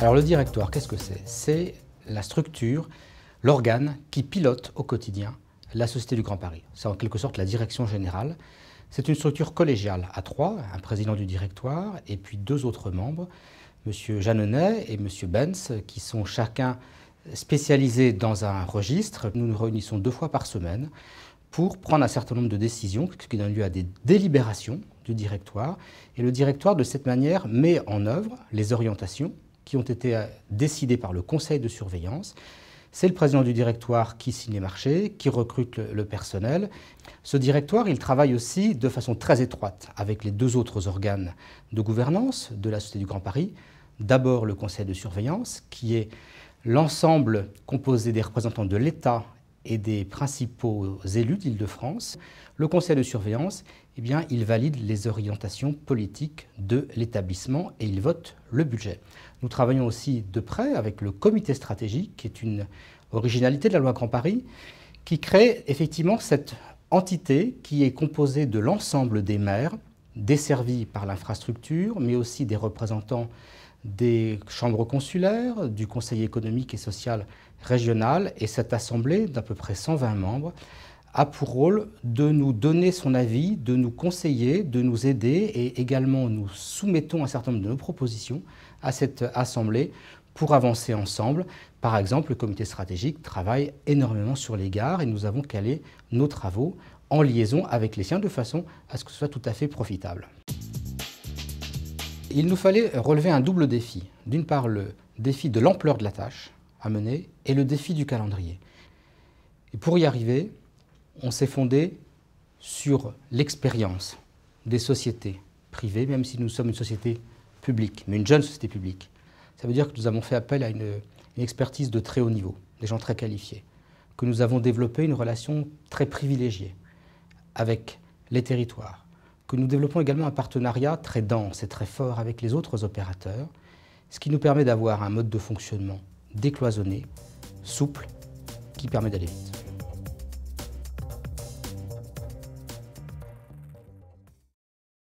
Alors le directoire, qu'est-ce que c'est C'est la structure, l'organe qui pilote au quotidien la Société du Grand Paris. C'est en quelque sorte la direction générale. C'est une structure collégiale à trois, un président du directoire et puis deux autres membres, M. Jeannonet et M. Benz, qui sont chacun spécialisés dans un registre. Nous nous réunissons deux fois par semaine pour prendre un certain nombre de décisions, ce qui donne lieu à des délibérations du directoire. Et le directoire, de cette manière, met en œuvre les orientations qui ont été euh, décidés par le conseil de surveillance. C'est le président du directoire qui signe les marchés, qui recrute le, personnel. Ce directoire, il travaille aussi de façon très étroite avec les deux autres organes de gouvernance de la Société du Grand Paris. D'abord le conseil de surveillance, qui est l'ensemble composé des représentants de l'État et des principaux élus d'Île-de-France, le conseil de surveillance, eh bien, il valide les orientations politiques de l'établissement et il vote le budget. Nous travaillons aussi de près avec le comité stratégique, qui est une originalité de la loi Grand Paris, qui crée effectivement cette entité qui est composée de l'ensemble des maires, desservis par l'infrastructure, mais aussi des représentants des chambres consulaires, du Conseil économique et social régional, et cette assemblée d'à peu près 120 membres a pour rôle de nous donner son avis, de nous conseiller, de nous aider, et également nous soumettons un certain nombre de nos propositions à cette assemblée pour avancer ensemble. Par exemple, le comité stratégique travaille énormément sur les gares et nous avons calé nos travaux en liaison avec les siens de façon à ce que ce soit tout à fait profitable il nous fallait relever un double défi. D'une part, le défi de l'ampleur de la tâche à mener et le défi du calendrier. Et pour y arriver, on s'est fondé sur l'expérience des sociétés privées, même si nous sommes une société publique, mais une jeune société publique. Ça veut dire que nous avons fait appel à une expertise de très haut niveau, des gens très qualifiés, que nous avons développé une relation très privilégiée avec les territoires, que nous développons également un partenariat très dense et très fort avec les autres opérateurs, ce qui nous permet d'avoir un mode de fonctionnement décloisonné, souple, qui permet d'aller vite.